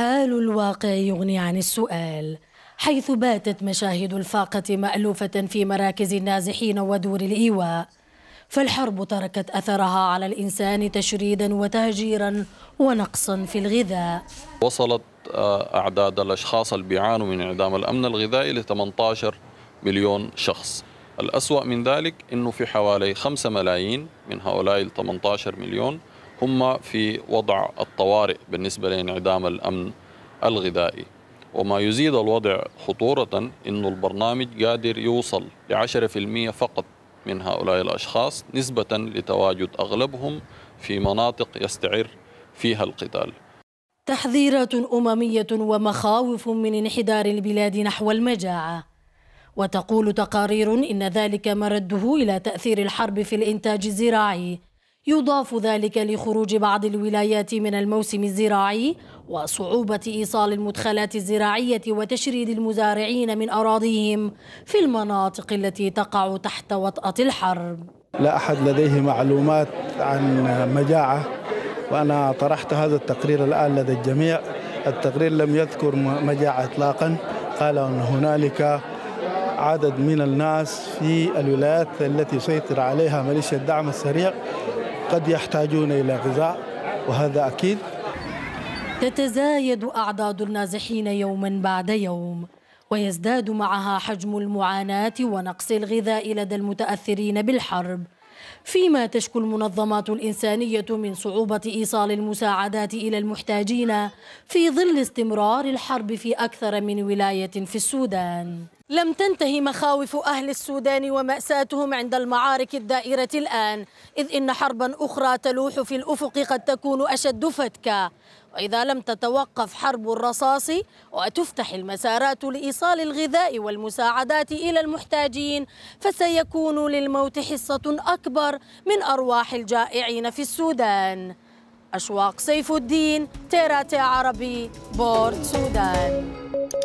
حال الواقع يغني عن السؤال حيث باتت مشاهد الفاقة مألوفة في مراكز النازحين ودور الإيواء فالحرب تركت أثرها على الإنسان تشريدا وتهجيرا ونقصا في الغذاء وصلت آه، أعداد الأشخاص اللي بيعانوا من إعدام الأمن الغذائي ل 18 مليون شخص الأسوأ من ذلك أنه في حوالي 5 ملايين من هؤلاء ال 18 مليون هم في وضع الطوارئ بالنسبة لانعدام الأمن الغذائي وما يزيد الوضع خطورة أن البرنامج قادر يوصل لعشرة في المية فقط من هؤلاء الأشخاص نسبة لتواجد أغلبهم في مناطق يستعر فيها القتال تحذيرات أممية ومخاوف من انحدار البلاد نحو المجاعة وتقول تقارير إن ذلك مرده إلى تأثير الحرب في الإنتاج الزراعي يضاف ذلك لخروج بعض الولايات من الموسم الزراعي وصعوبة إيصال المدخلات الزراعية وتشريد المزارعين من أراضيهم في المناطق التي تقع تحت وطأة الحرب لا أحد لديه معلومات عن مجاعة وأنا طرحت هذا التقرير الآن لدى الجميع التقرير لم يذكر مجاعة إطلاقا قال أن هنالك عدد من الناس في الولايات التي سيطر عليها ميليشيا الدعم السريع قد يحتاجون إلى غذاء وهذا أكيد تتزايد أعداد النازحين يوما بعد يوم ويزداد معها حجم المعاناة ونقص الغذاء لدى المتأثرين بالحرب فيما تشكو المنظمات الإنسانية من صعوبة إيصال المساعدات إلى المحتاجين في ظل استمرار الحرب في أكثر من ولاية في السودان لم تنتهي مخاوف أهل السودان ومأساتهم عند المعارك الدائرة الآن إذ إن حربا أخرى تلوح في الأفق قد تكون أشد فتكا وإذا لم تتوقف حرب الرصاص وتفتح المسارات لإيصال الغذاء والمساعدات إلى المحتاجين فسيكون للموت حصة أكبر من أرواح الجائعين في السودان أشواق سيف الدين تيراتي عربي بورت سودان